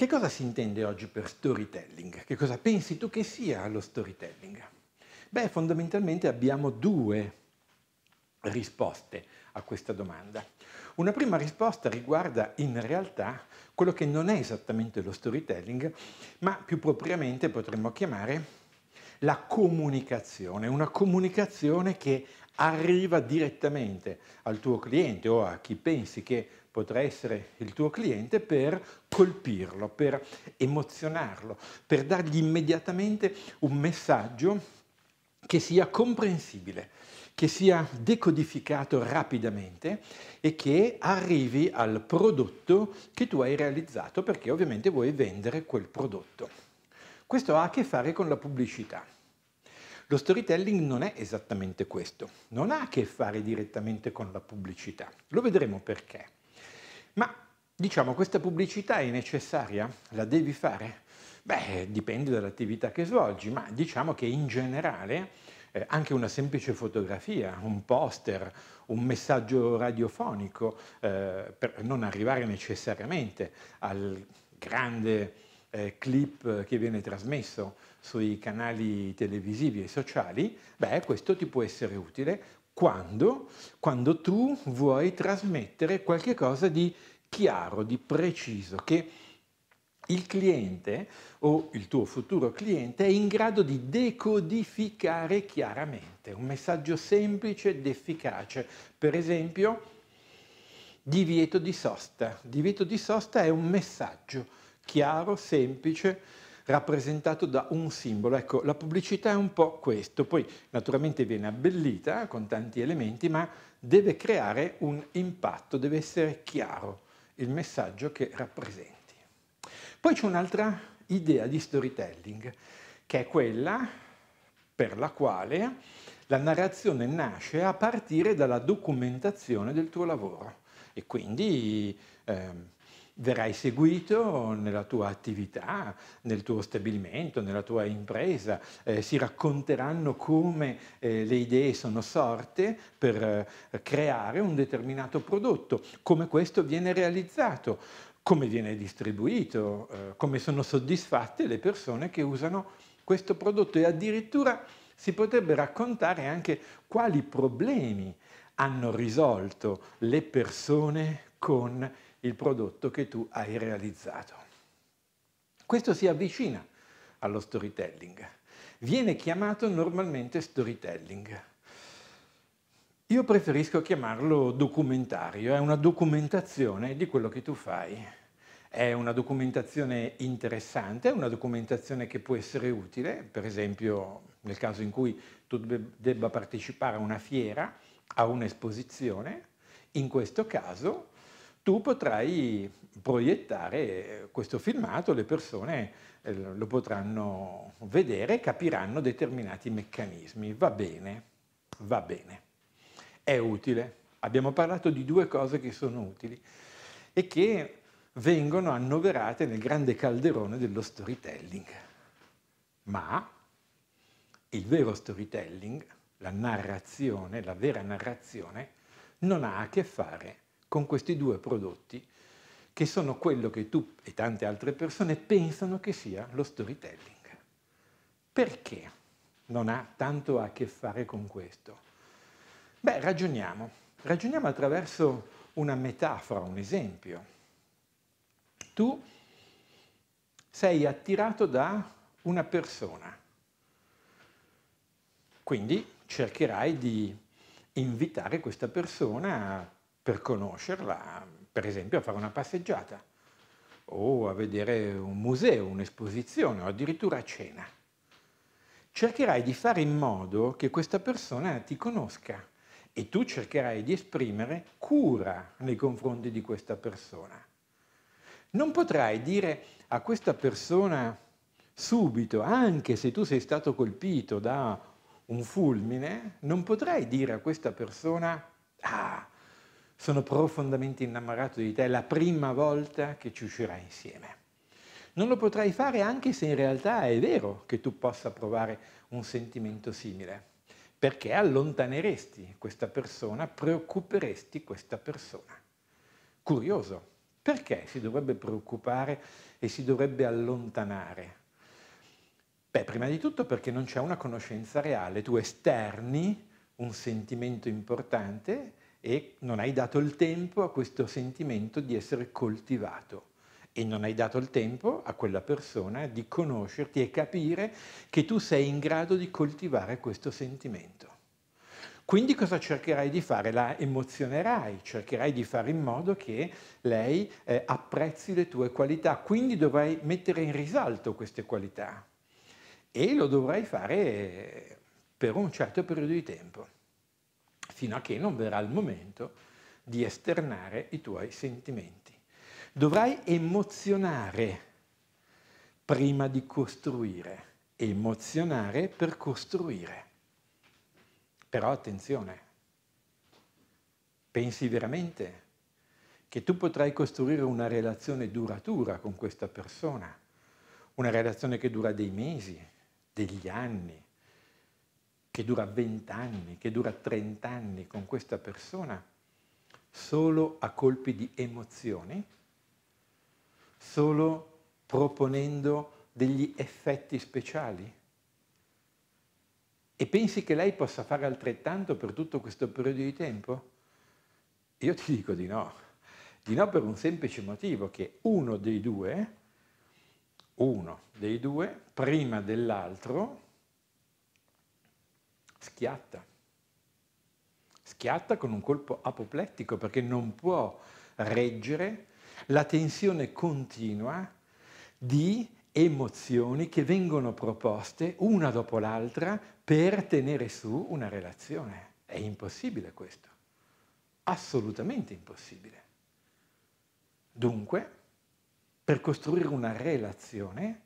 Che cosa si intende oggi per storytelling? Che cosa pensi tu che sia lo storytelling? Beh, fondamentalmente abbiamo due risposte a questa domanda. Una prima risposta riguarda in realtà quello che non è esattamente lo storytelling, ma più propriamente potremmo chiamare la comunicazione, una comunicazione che arriva direttamente al tuo cliente o a chi pensi che potrà essere il tuo cliente per colpirlo, per emozionarlo, per dargli immediatamente un messaggio che sia comprensibile, che sia decodificato rapidamente e che arrivi al prodotto che tu hai realizzato perché ovviamente vuoi vendere quel prodotto. Questo ha a che fare con la pubblicità. Lo storytelling non è esattamente questo, non ha a che fare direttamente con la pubblicità. Lo vedremo perché. Ma diciamo, questa pubblicità è necessaria? La devi fare? Beh, dipende dall'attività che svolgi, ma diciamo che in generale eh, anche una semplice fotografia, un poster, un messaggio radiofonico, eh, per non arrivare necessariamente al grande eh, clip che viene trasmesso sui canali televisivi e sociali, beh, questo ti può essere utile quando, quando tu vuoi trasmettere qualche cosa di chiaro, di preciso, che il cliente o il tuo futuro cliente è in grado di decodificare chiaramente un messaggio semplice ed efficace. Per esempio, divieto di sosta. Divieto di sosta è un messaggio chiaro, semplice, rappresentato da un simbolo. Ecco, la pubblicità è un po' questo, poi naturalmente viene abbellita con tanti elementi, ma deve creare un impatto, deve essere chiaro il messaggio che rappresenti. Poi c'è un'altra idea di storytelling, che è quella per la quale la narrazione nasce a partire dalla documentazione del tuo lavoro e quindi... Ehm, verrai seguito nella tua attività, nel tuo stabilimento, nella tua impresa, eh, si racconteranno come eh, le idee sono sorte per eh, creare un determinato prodotto, come questo viene realizzato, come viene distribuito, eh, come sono soddisfatte le persone che usano questo prodotto e addirittura si potrebbe raccontare anche quali problemi hanno risolto le persone con il il prodotto che tu hai realizzato. Questo si avvicina allo storytelling. Viene chiamato normalmente storytelling. Io preferisco chiamarlo documentario, è una documentazione di quello che tu fai. È una documentazione interessante, è una documentazione che può essere utile, per esempio nel caso in cui tu debba partecipare a una fiera, a un'esposizione, in questo caso tu potrai proiettare questo filmato, le persone eh, lo potranno vedere, capiranno determinati meccanismi. Va bene, va bene. È utile. Abbiamo parlato di due cose che sono utili e che vengono annoverate nel grande calderone dello storytelling. Ma il vero storytelling, la narrazione, la vera narrazione, non ha a che fare con questi due prodotti che sono quello che tu e tante altre persone pensano che sia lo storytelling. Perché non ha tanto a che fare con questo? Beh, ragioniamo. Ragioniamo attraverso una metafora, un esempio. Tu sei attirato da una persona, quindi cercherai di invitare questa persona a per conoscerla, per esempio a fare una passeggiata o a vedere un museo, un'esposizione o addirittura a cena. Cercherai di fare in modo che questa persona ti conosca e tu cercherai di esprimere cura nei confronti di questa persona. Non potrai dire a questa persona subito, anche se tu sei stato colpito da un fulmine, non potrai dire a questa persona, ah, sono profondamente innamorato di te, è la prima volta che ci uscirai insieme. Non lo potrai fare anche se in realtà è vero che tu possa provare un sentimento simile, perché allontaneresti questa persona, preoccuperesti questa persona. Curioso, perché si dovrebbe preoccupare e si dovrebbe allontanare? Beh, prima di tutto perché non c'è una conoscenza reale, tu esterni un sentimento importante e non hai dato il tempo a questo sentimento di essere coltivato e non hai dato il tempo a quella persona di conoscerti e capire che tu sei in grado di coltivare questo sentimento. Quindi cosa cercherai di fare? La emozionerai, cercherai di fare in modo che lei eh, apprezzi le tue qualità, quindi dovrai mettere in risalto queste qualità e lo dovrai fare per un certo periodo di tempo fino a che non verrà il momento di esternare i tuoi sentimenti. Dovrai emozionare prima di costruire, emozionare per costruire. Però attenzione, pensi veramente che tu potrai costruire una relazione duratura con questa persona, una relazione che dura dei mesi, degli anni, che dura 20 anni, che dura 30 anni con questa persona, solo a colpi di emozioni, solo proponendo degli effetti speciali? E pensi che lei possa fare altrettanto per tutto questo periodo di tempo? Io ti dico di no, di no per un semplice motivo, che uno dei due, uno dei due, prima dell'altro, schiatta. Schiatta con un colpo apoplettico perché non può reggere la tensione continua di emozioni che vengono proposte una dopo l'altra per tenere su una relazione. È impossibile questo, assolutamente impossibile. Dunque, per costruire una relazione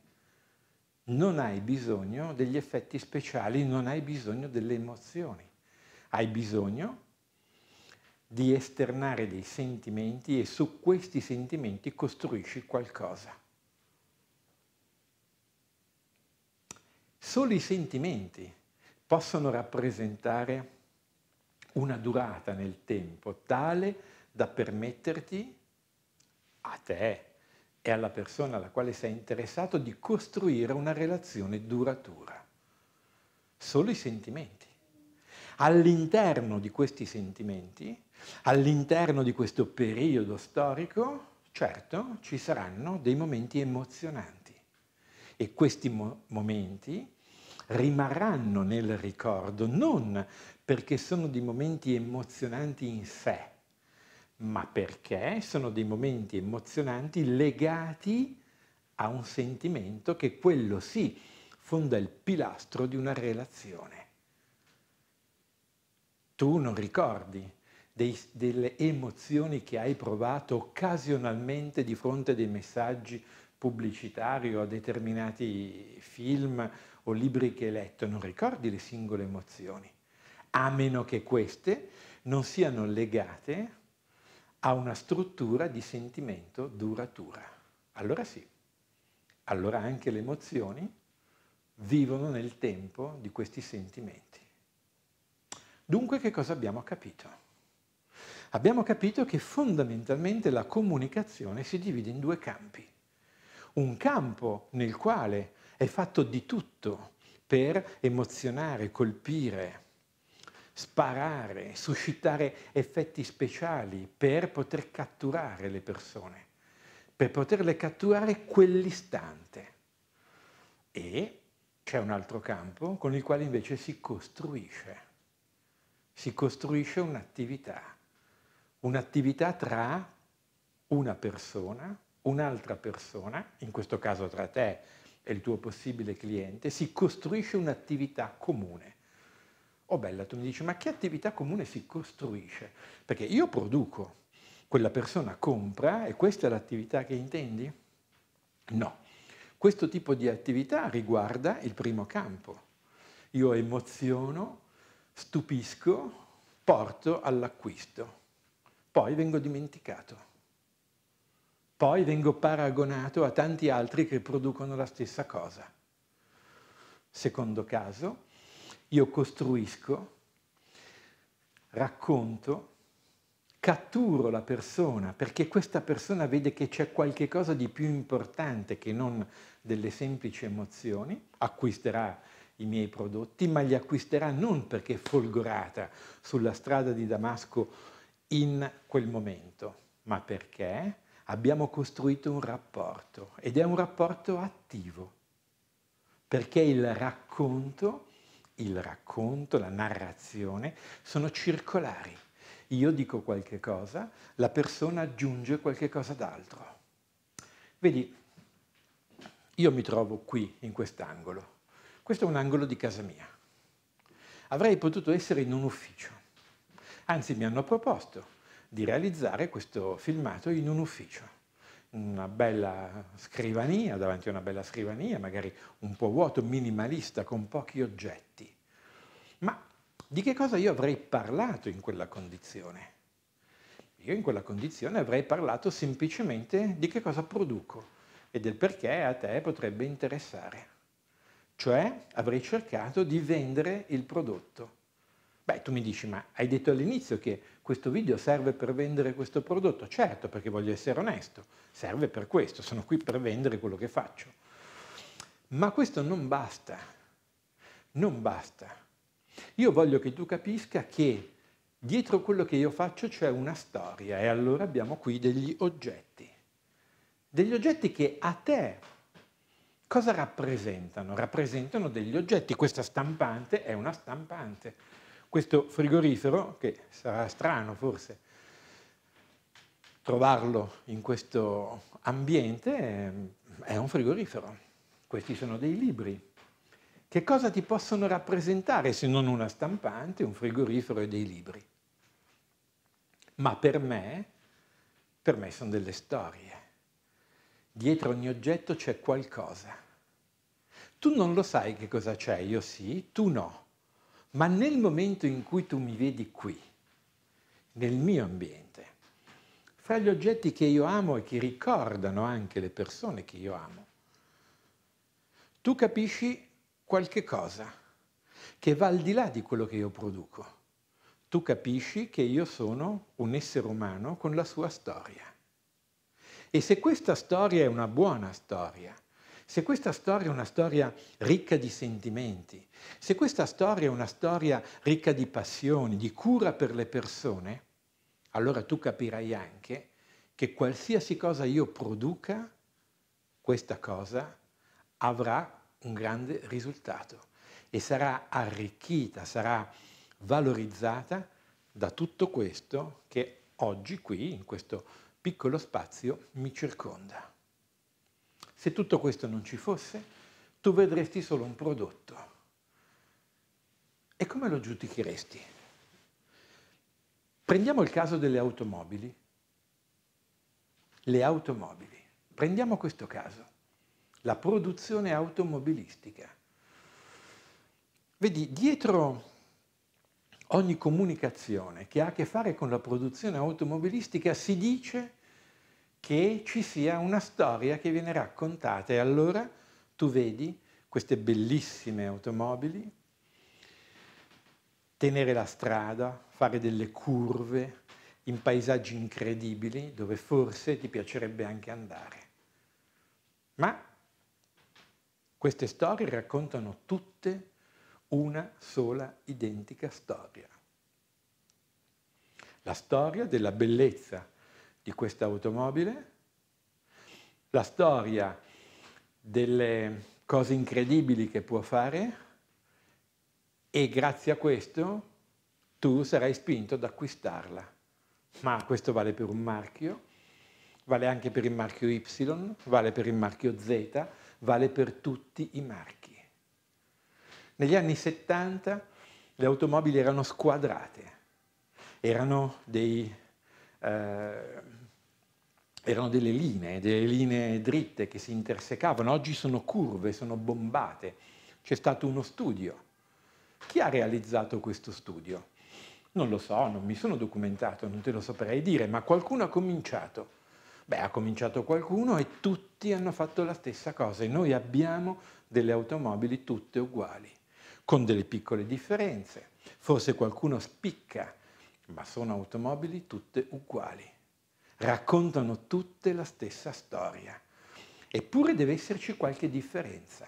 non hai bisogno degli effetti speciali, non hai bisogno delle emozioni, hai bisogno di esternare dei sentimenti e su questi sentimenti costruisci qualcosa. Solo i sentimenti possono rappresentare una durata nel tempo tale da permetterti a te e alla persona alla quale sei interessato di costruire una relazione duratura. Solo i sentimenti. All'interno di questi sentimenti, all'interno di questo periodo storico, certo ci saranno dei momenti emozionanti e questi mo- momenti rimarranno nel ricordo non perché sono dei momenti emozionanti in sé, ma perché sono dei momenti emozionanti legati a un sentimento che quello sì fonda il pilastro di una relazione. Tu non ricordi dei, delle emozioni che hai provato occasionalmente di fronte a dei messaggi pubblicitari o a determinati film o libri che hai letto, non ricordi le singole emozioni, a meno che queste non siano legate ha una struttura di sentimento duratura. Allora sì, allora anche le emozioni vivono nel tempo di questi sentimenti. Dunque che cosa abbiamo capito? Abbiamo capito che fondamentalmente la comunicazione si divide in due campi. Un campo nel quale è fatto di tutto per emozionare, colpire, sparare, suscitare effetti speciali per poter catturare le persone, per poterle catturare quell'istante. E c'è un altro campo con il quale invece si costruisce, si costruisce un'attività, un'attività tra una persona, un'altra persona, in questo caso tra te e il tuo possibile cliente, si costruisce un'attività comune Oh bella, tu mi dici, ma che attività comune si costruisce? Perché io produco, quella persona compra e questa è l'attività che intendi? No. Questo tipo di attività riguarda il primo campo. Io emoziono, stupisco, porto all'acquisto, poi vengo dimenticato, poi vengo paragonato a tanti altri che producono la stessa cosa. Secondo caso, io costruisco, racconto, catturo la persona perché questa persona vede che c'è qualche cosa di più importante che non delle semplici emozioni, acquisterà i miei prodotti, ma li acquisterà non perché è folgorata sulla strada di Damasco in quel momento, ma perché abbiamo costruito un rapporto ed è un rapporto attivo, perché il racconto il racconto, la narrazione sono circolari. Io dico qualche cosa, la persona aggiunge qualche cosa d'altro. Vedi, io mi trovo qui, in quest'angolo. Questo è un angolo di casa mia. Avrei potuto essere in un ufficio. Anzi, mi hanno proposto di realizzare questo filmato in un ufficio una bella scrivania, davanti a una bella scrivania, magari un po' vuoto, minimalista, con pochi oggetti. Ma di che cosa io avrei parlato in quella condizione? Io in quella condizione avrei parlato semplicemente di che cosa produco e del perché a te potrebbe interessare. Cioè avrei cercato di vendere il prodotto. Beh, tu mi dici, ma hai detto all'inizio che questo video serve per vendere questo prodotto? Certo, perché voglio essere onesto, serve per questo, sono qui per vendere quello che faccio. Ma questo non basta, non basta. Io voglio che tu capisca che dietro quello che io faccio c'è una storia e allora abbiamo qui degli oggetti. Degli oggetti che a te cosa rappresentano? Rappresentano degli oggetti. Questa stampante è una stampante questo frigorifero, che sarà strano forse trovarlo in questo ambiente, ehm, è un frigorifero. Questi sono dei libri. Che cosa ti possono rappresentare se non una stampante, un frigorifero e dei libri? Ma per me, per me sono delle storie. Dietro ogni oggetto c'è qualcosa. Tu non lo sai che cosa c'è, io sì, tu no ma nel momento in cui tu mi vedi qui, nel mio ambiente, fra gli oggetti che io amo e che ricordano anche le persone che io amo, tu capisci qualche cosa che va al di là di quello che io produco. Tu capisci che io sono un essere umano con la sua storia. E se questa storia è una buona storia, se questa storia è una storia ricca di sentimenti, se questa storia è una storia ricca di passioni, di cura per le persone, allora tu capirai anche che qualsiasi cosa io produca, questa cosa avrà un grande risultato e sarà arricchita, sarà valorizzata da tutto questo che oggi qui, in questo piccolo spazio, mi circonda. Se tutto questo non ci fosse, tu vedresti solo un prodotto. E come lo giudicheresti? Prendiamo il caso delle automobili. Le automobili. Prendiamo questo caso. La produzione automobilistica. Vedi, dietro ogni comunicazione che ha a che fare con la produzione automobilistica si dice che ci sia una storia che viene raccontata e allora tu vedi queste bellissime automobili tenere la strada, fare delle curve in paesaggi incredibili dove forse ti piacerebbe anche andare. Ma queste storie raccontano tutte una sola identica storia. La storia della bellezza di questa automobile, la storia delle cose incredibili che può fare e grazie a questo tu sarai spinto ad acquistarla. Ma questo vale per un marchio, vale anche per il marchio Y, vale per il marchio Z, vale per tutti i marchi. Negli anni 70 le automobili erano squadrate, erano dei eh, erano delle linee, delle linee dritte che si intersecavano, oggi sono curve, sono bombate. C'è stato uno studio. Chi ha realizzato questo studio? Non lo so, non mi sono documentato, non te lo saprei dire, ma qualcuno ha cominciato. Beh, ha cominciato qualcuno e tutti hanno fatto la stessa cosa e noi abbiamo delle automobili tutte uguali, con delle piccole differenze. Forse qualcuno spicca ma sono automobili tutte uguali, raccontano tutte la stessa storia. Eppure deve esserci qualche differenza.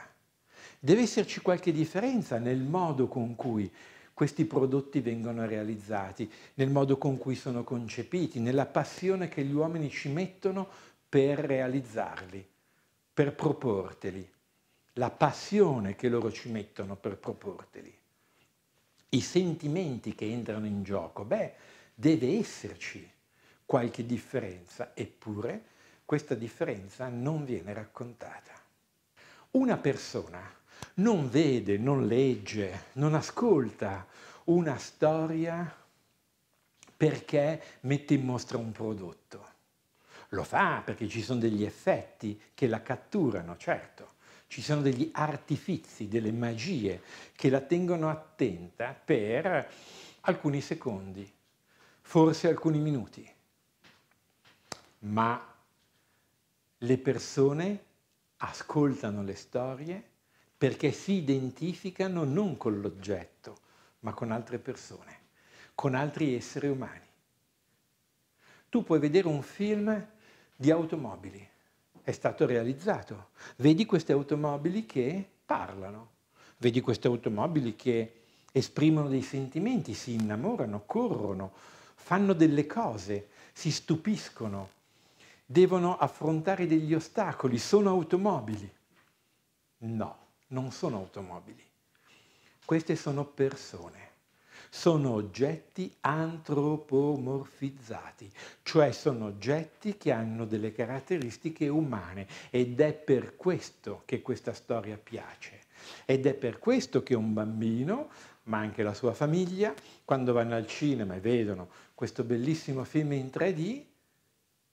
Deve esserci qualche differenza nel modo con cui questi prodotti vengono realizzati, nel modo con cui sono concepiti, nella passione che gli uomini ci mettono per realizzarli, per proporteli, la passione che loro ci mettono per proporteli i sentimenti che entrano in gioco, beh, deve esserci qualche differenza, eppure questa differenza non viene raccontata. Una persona non vede, non legge, non ascolta una storia perché mette in mostra un prodotto. Lo fa perché ci sono degli effetti che la catturano, certo, ci sono degli artifizi, delle magie che la tengono attenta per alcuni secondi, forse alcuni minuti. Ma le persone ascoltano le storie perché si identificano non con l'oggetto, ma con altre persone, con altri esseri umani. Tu puoi vedere un film di automobili, è stato realizzato. Vedi queste automobili che parlano, vedi queste automobili che esprimono dei sentimenti, si innamorano, corrono, fanno delle cose, si stupiscono, devono affrontare degli ostacoli, sono automobili. No, non sono automobili. Queste sono persone sono oggetti antropomorfizzati, cioè sono oggetti che hanno delle caratteristiche umane ed è per questo che questa storia piace. Ed è per questo che un bambino, ma anche la sua famiglia, quando vanno al cinema e vedono questo bellissimo film in 3D,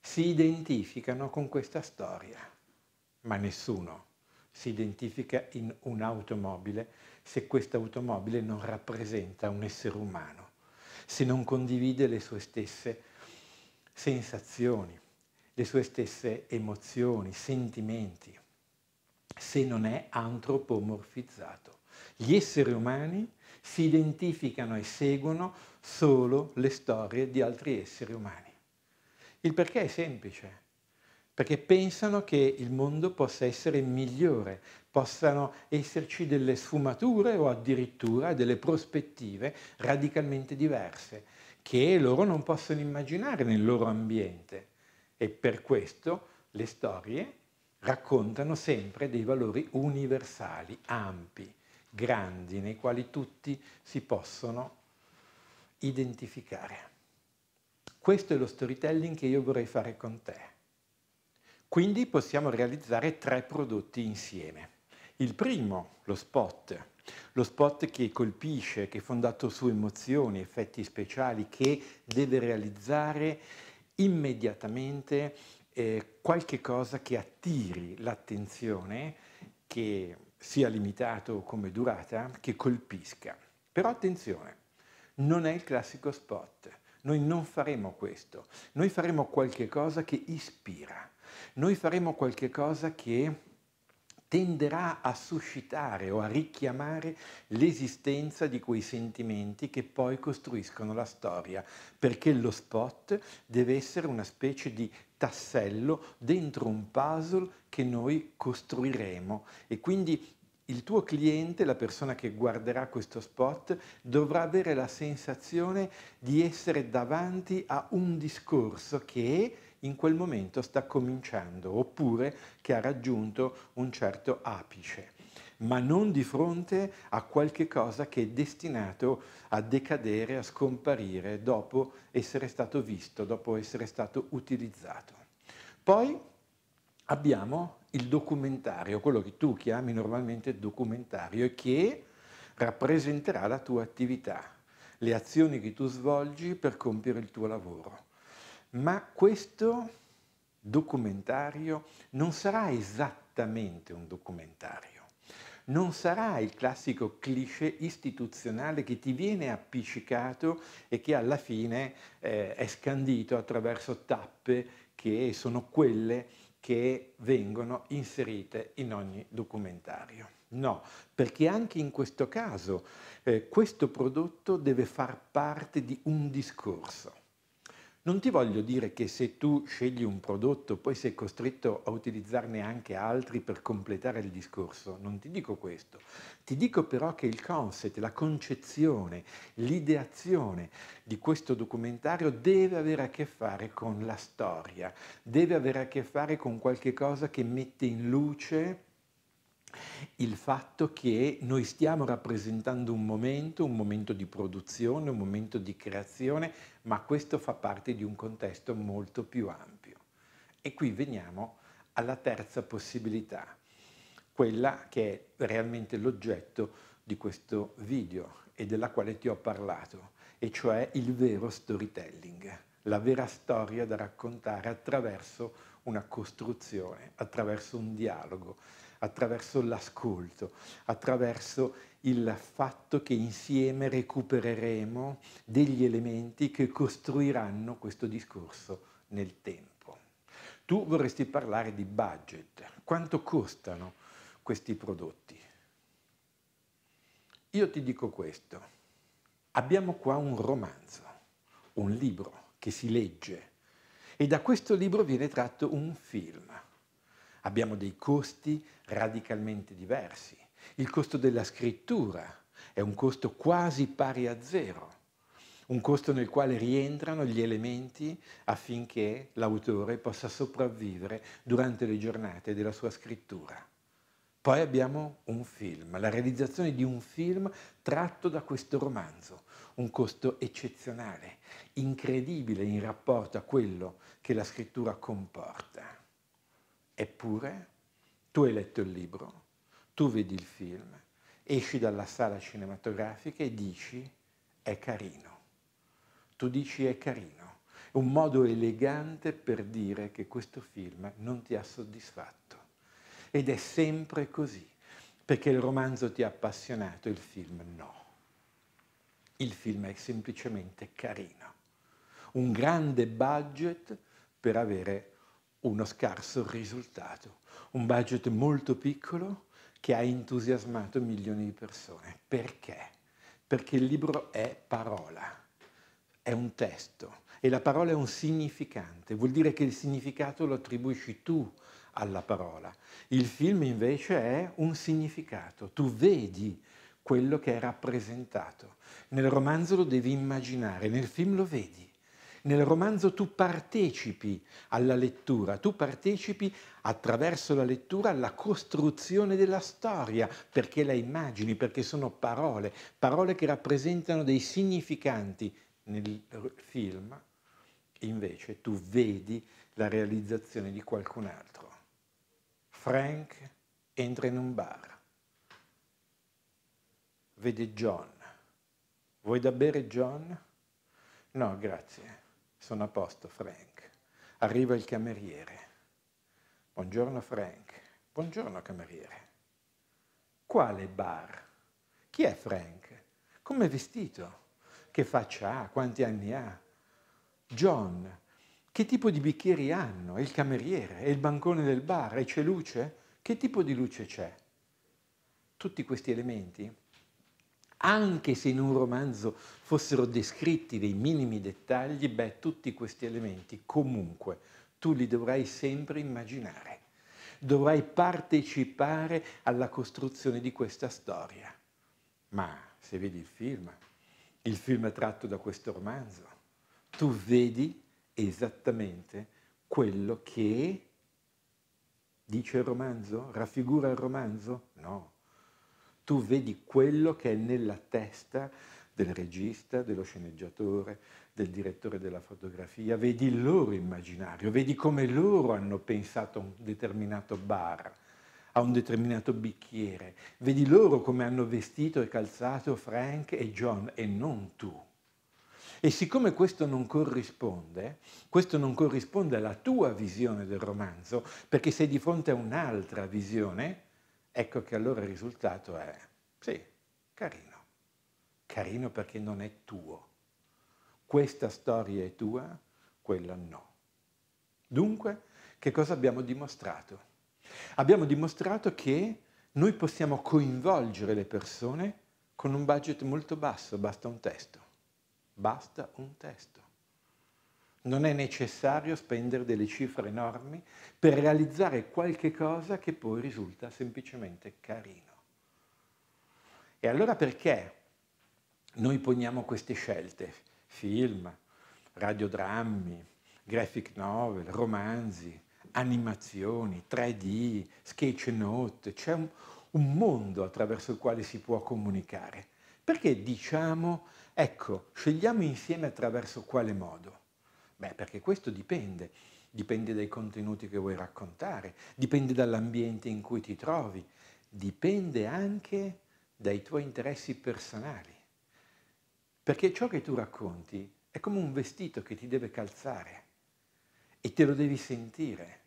si identificano con questa storia. Ma nessuno si identifica in un'automobile se questa automobile non rappresenta un essere umano, se non condivide le sue stesse sensazioni, le sue stesse emozioni, sentimenti, se non è antropomorfizzato. Gli esseri umani si identificano e seguono solo le storie di altri esseri umani. Il perché è semplice perché pensano che il mondo possa essere migliore, possano esserci delle sfumature o addirittura delle prospettive radicalmente diverse che loro non possono immaginare nel loro ambiente e per questo le storie raccontano sempre dei valori universali, ampi, grandi, nei quali tutti si possono identificare. Questo è lo storytelling che io vorrei fare con te quindi possiamo realizzare tre prodotti insieme. Il primo, lo spot, lo spot che colpisce, che è fondato su emozioni, effetti speciali, che deve realizzare immediatamente eh, qualche cosa che attiri l'attenzione, che sia limitato come durata, che colpisca. Però attenzione, non è il classico spot, noi non faremo questo, noi faremo qualche cosa che ispira noi faremo qualche cosa che tenderà a suscitare o a richiamare l'esistenza di quei sentimenti che poi costruiscono la storia, perché lo spot deve essere una specie di tassello dentro un puzzle che noi costruiremo e quindi il tuo cliente, la persona che guarderà questo spot, dovrà avere la sensazione di essere davanti a un discorso che in quel momento sta cominciando oppure che ha raggiunto un certo apice, ma non di fronte a qualche cosa che è destinato a decadere, a scomparire dopo essere stato visto, dopo essere stato utilizzato. Poi abbiamo il documentario, quello che tu chiami normalmente documentario e che rappresenterà la tua attività, le azioni che tu svolgi per compiere il tuo lavoro ma questo documentario non sarà esattamente un documentario. Non sarà il classico cliché istituzionale che ti viene appiccicato e che alla fine eh, è scandito attraverso tappe che sono quelle che vengono inserite in ogni documentario. No, perché anche in questo caso eh, questo prodotto deve far parte di un discorso non ti voglio dire che se tu scegli un prodotto poi sei costretto a utilizzarne anche altri per completare il discorso, non ti dico questo, ti dico però che il concept, la concezione, l'ideazione di questo documentario deve avere a che fare con la storia, deve avere a che fare con qualche cosa che mette in luce il fatto che noi stiamo rappresentando un momento, un momento di produzione, un momento di creazione, ma questo fa parte di un contesto molto più ampio. E qui veniamo alla terza possibilità, quella che è realmente l'oggetto di questo video e della quale ti ho parlato, e cioè il vero storytelling, la vera storia da raccontare attraverso una costruzione, attraverso un dialogo, attraverso l'ascolto, attraverso il fatto che insieme recupereremo degli elementi che costruiranno questo discorso nel tempo. Tu vorresti parlare di budget, quanto costano questi prodotti? Io ti dico questo, abbiamo qua un romanzo, un libro che si legge e da questo libro viene tratto un film abbiamo dei costi radicalmente diversi. Il costo della scrittura è un costo quasi pari a zero, un costo nel quale rientrano gli elementi affinché l'autore possa sopravvivere durante le giornate della sua scrittura. Poi abbiamo un film, la realizzazione di un film tratto da questo romanzo, un costo eccezionale, incredibile in rapporto a quello che la scrittura comporta. Eppure tu hai letto il libro, tu vedi il film, esci dalla sala cinematografica e dici è carino. Tu dici è carino. Un modo elegante per dire che questo film non ti ha soddisfatto. Ed è sempre così, perché il romanzo ti ha appassionato, il film no. Il film è semplicemente carino. Un grande budget per avere uno scarso risultato, un budget molto piccolo che ha entusiasmato milioni di persone. Perché? Perché il libro è parola, è un testo e la parola è un significante, vuol dire che il significato lo attribuisci tu alla parola. Il film invece è un significato, tu vedi quello che è rappresentato. Nel romanzo lo devi immaginare, nel film lo vedi. Nel romanzo tu partecipi alla lettura, tu partecipi attraverso la lettura alla costruzione della storia, perché la immagini, perché sono parole, parole che rappresentano dei significanti. Nel film invece tu vedi la realizzazione di qualcun altro. Frank entra in un bar, vede John. Vuoi da bere John? No, grazie. Sono a posto, Frank. Arriva il cameriere. Buongiorno, Frank. Buongiorno, cameriere. Quale bar? Chi è Frank? Come è vestito? Che faccia ha? Quanti anni ha? John. Che tipo di bicchieri hanno? È il cameriere? E il bancone del bar? E c'è luce? Che tipo di luce c'è? Tutti questi elementi anche se in un romanzo fossero descritti dei minimi dettagli, beh, tutti questi elementi comunque tu li dovrai sempre immaginare, dovrai partecipare alla costruzione di questa storia. Ma se vedi il film, il film è tratto da questo romanzo, tu vedi esattamente quello che dice il romanzo, raffigura il romanzo? No tu vedi quello che è nella testa del regista, dello sceneggiatore, del direttore della fotografia, vedi il loro immaginario, vedi come loro hanno pensato a un determinato bar, a un determinato bicchiere, vedi loro come hanno vestito e calzato Frank e John e non tu. E siccome questo non corrisponde, questo non corrisponde alla tua visione del romanzo, perché sei di fronte a un'altra visione, Ecco che allora il risultato è, sì, carino, carino perché non è tuo. Questa storia è tua, quella no. Dunque, che cosa abbiamo dimostrato? Abbiamo dimostrato che noi possiamo coinvolgere le persone con un budget molto basso, basta un testo. Basta un testo. Non è necessario spendere delle cifre enormi per realizzare qualche cosa che poi risulta semplicemente carino. E allora perché noi poniamo queste scelte? Film, radiodrammi, graphic novel, romanzi, animazioni, 3D, sketch note, c'è un, un mondo attraverso il quale si può comunicare. Perché diciamo, ecco, scegliamo insieme attraverso quale modo? Beh, perché questo dipende, dipende dai contenuti che vuoi raccontare, dipende dall'ambiente in cui ti trovi, dipende anche dai tuoi interessi personali. Perché ciò che tu racconti è come un vestito che ti deve calzare e te lo devi sentire.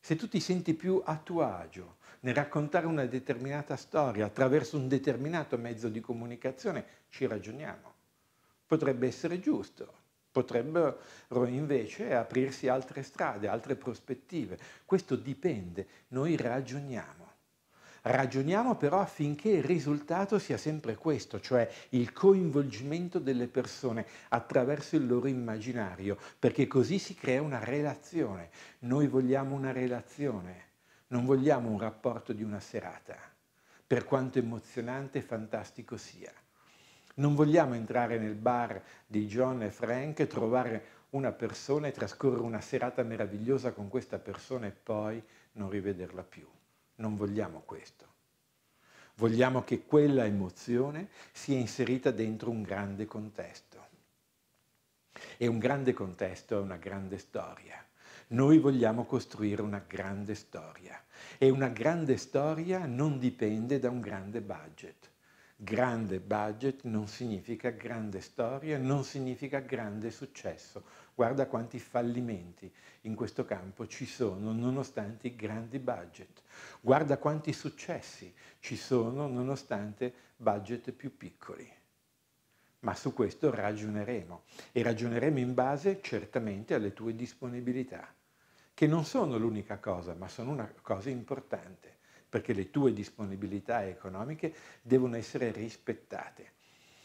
Se tu ti senti più a tuo agio nel raccontare una determinata storia attraverso un determinato mezzo di comunicazione, ci ragioniamo. Potrebbe essere giusto, potrebbero invece aprirsi altre strade, altre prospettive. Questo dipende, noi ragioniamo. Ragioniamo però affinché il risultato sia sempre questo, cioè il coinvolgimento delle persone attraverso il loro immaginario, perché così si crea una relazione. Noi vogliamo una relazione, non vogliamo un rapporto di una serata, per quanto emozionante e fantastico sia. Non vogliamo entrare nel bar di John e Frank, trovare una persona e trascorrere una serata meravigliosa con questa persona e poi non rivederla più. Non vogliamo questo. Vogliamo che quella emozione sia inserita dentro un grande contesto. E un grande contesto è una grande storia. Noi vogliamo costruire una grande storia e una grande storia non dipende da un grande budget grande budget non significa grande storia, non significa grande successo. Guarda quanti fallimenti in questo campo ci sono nonostante i grandi budget. Guarda quanti successi ci sono nonostante budget più piccoli. Ma su questo ragioneremo e ragioneremo in base certamente alle tue disponibilità, che non sono l'unica cosa, ma sono una cosa importante perché le tue disponibilità economiche devono essere rispettate.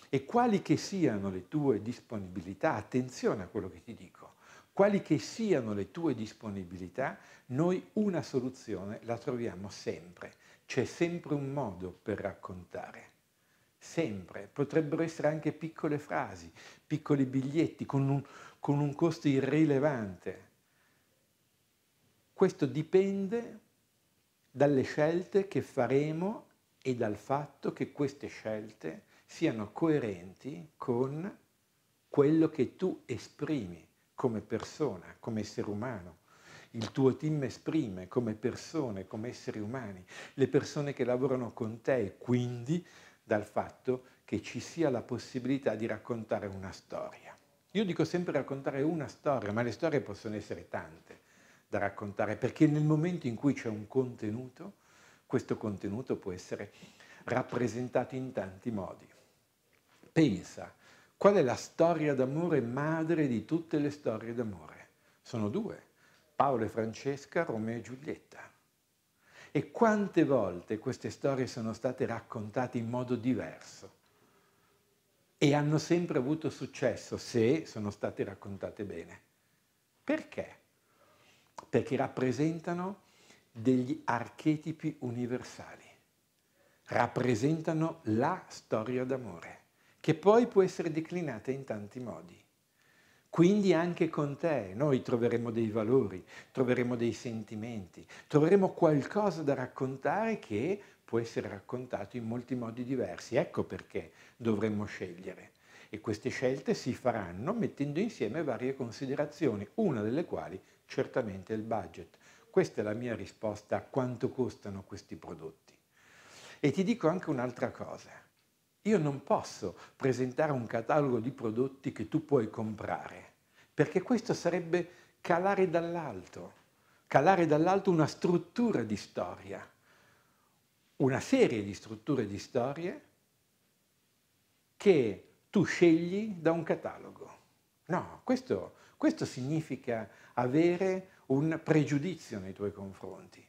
E quali che siano le tue disponibilità, attenzione a quello che ti dico, quali che siano le tue disponibilità, noi una soluzione la troviamo sempre. C'è sempre un modo per raccontare. Sempre. Potrebbero essere anche piccole frasi, piccoli biglietti con un, con un costo irrilevante. Questo dipende dalle scelte che faremo e dal fatto che queste scelte siano coerenti con quello che tu esprimi come persona, come essere umano. Il tuo team esprime come persone, come esseri umani, le persone che lavorano con te, e quindi dal fatto che ci sia la possibilità di raccontare una storia. Io dico sempre raccontare una storia, ma le storie possono essere tante da raccontare, perché nel momento in cui c'è un contenuto, questo contenuto può essere rappresentato in tanti modi. Pensa, qual è la storia d'amore madre di tutte le storie d'amore? Sono due, Paolo e Francesca, Romeo e Giulietta. E quante volte queste storie sono state raccontate in modo diverso e hanno sempre avuto successo se sono state raccontate bene. Perché? perché rappresentano degli archetipi universali, rappresentano la storia d'amore, che poi può essere declinata in tanti modi. Quindi anche con te noi troveremo dei valori, troveremo dei sentimenti, troveremo qualcosa da raccontare che può essere raccontato in molti modi diversi. Ecco perché dovremmo scegliere. E queste scelte si faranno mettendo insieme varie considerazioni, una delle quali certamente il budget. Questa è la mia risposta a quanto costano questi prodotti. E ti dico anche un'altra cosa. Io non posso presentare un catalogo di prodotti che tu puoi comprare, perché questo sarebbe calare dall'alto, calare dall'alto una struttura di storia, una serie di strutture di storie che tu scegli da un catalogo. No, questo questo significa avere un pregiudizio nei tuoi confronti,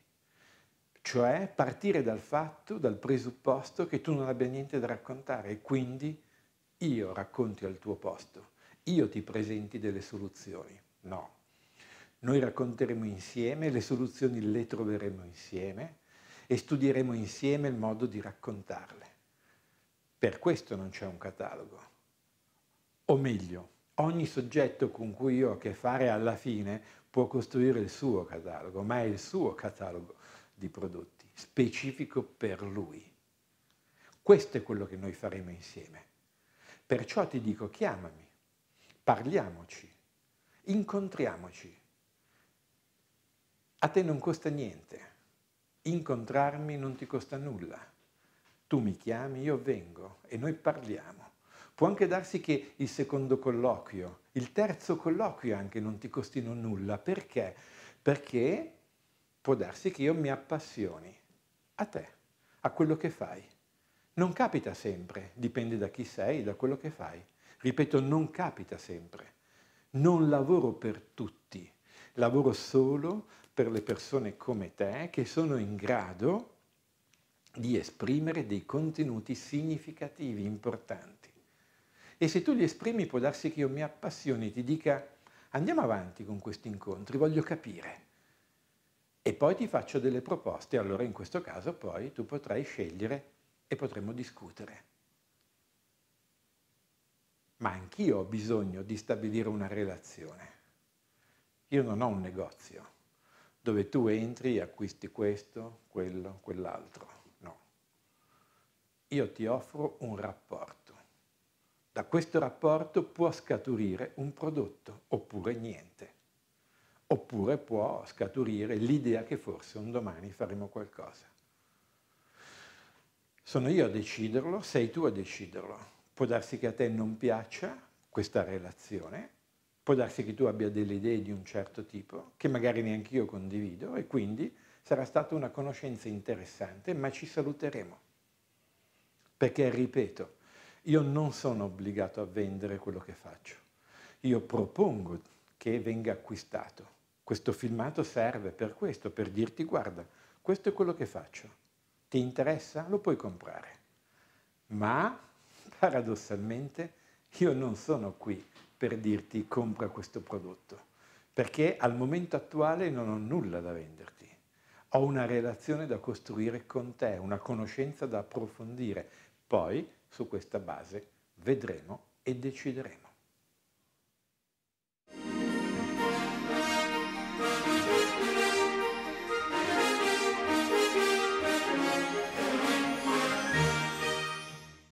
cioè partire dal fatto, dal presupposto che tu non abbia niente da raccontare e quindi io racconti al tuo posto, io ti presenti delle soluzioni. No, noi racconteremo insieme, le soluzioni le troveremo insieme e studieremo insieme il modo di raccontarle. Per questo non c'è un catalogo. O meglio, ogni soggetto con cui io ho a che fare alla fine può costruire il suo catalogo, ma è il suo catalogo di prodotti, specifico per lui. Questo è quello che noi faremo insieme. Perciò ti dico chiamami, parliamoci, incontriamoci. A te non costa niente, incontrarmi non ti costa nulla. Tu mi chiami, io vengo e noi parliamo. Può anche darsi che il secondo colloquio, il terzo colloquio anche non ti costino nulla. Perché? Perché può darsi che io mi appassioni a te, a quello che fai. Non capita sempre, dipende da chi sei, da quello che fai. Ripeto, non capita sempre. Non lavoro per tutti, lavoro solo per le persone come te che sono in grado di esprimere dei contenuti significativi, importanti. E se tu li esprimi può darsi che io mi appassioni, ti dica andiamo avanti con questi incontri, voglio capire. E poi ti faccio delle proposte, allora in questo caso poi tu potrai scegliere e potremo discutere. Ma anch'io ho bisogno di stabilire una relazione. Io non ho un negozio dove tu entri e acquisti questo, quello, quell'altro. No. Io ti offro un rapporto. Da questo rapporto può scaturire un prodotto, oppure niente. Oppure può scaturire l'idea che forse un domani faremo qualcosa. Sono io a deciderlo, sei tu a deciderlo. Può darsi che a te non piaccia questa relazione, può darsi che tu abbia delle idee di un certo tipo, che magari neanche io condivido, e quindi sarà stata una conoscenza interessante, ma ci saluteremo. Perché, ripeto, io non sono obbligato a vendere quello che faccio. Io propongo che venga acquistato. Questo filmato serve per questo, per dirti guarda, questo è quello che faccio. Ti interessa? Lo puoi comprare. Ma paradossalmente io non sono qui per dirti compra questo prodotto, perché al momento attuale non ho nulla da venderti. Ho una relazione da costruire con te, una conoscenza da approfondire. Poi su questa base vedremo e decideremo.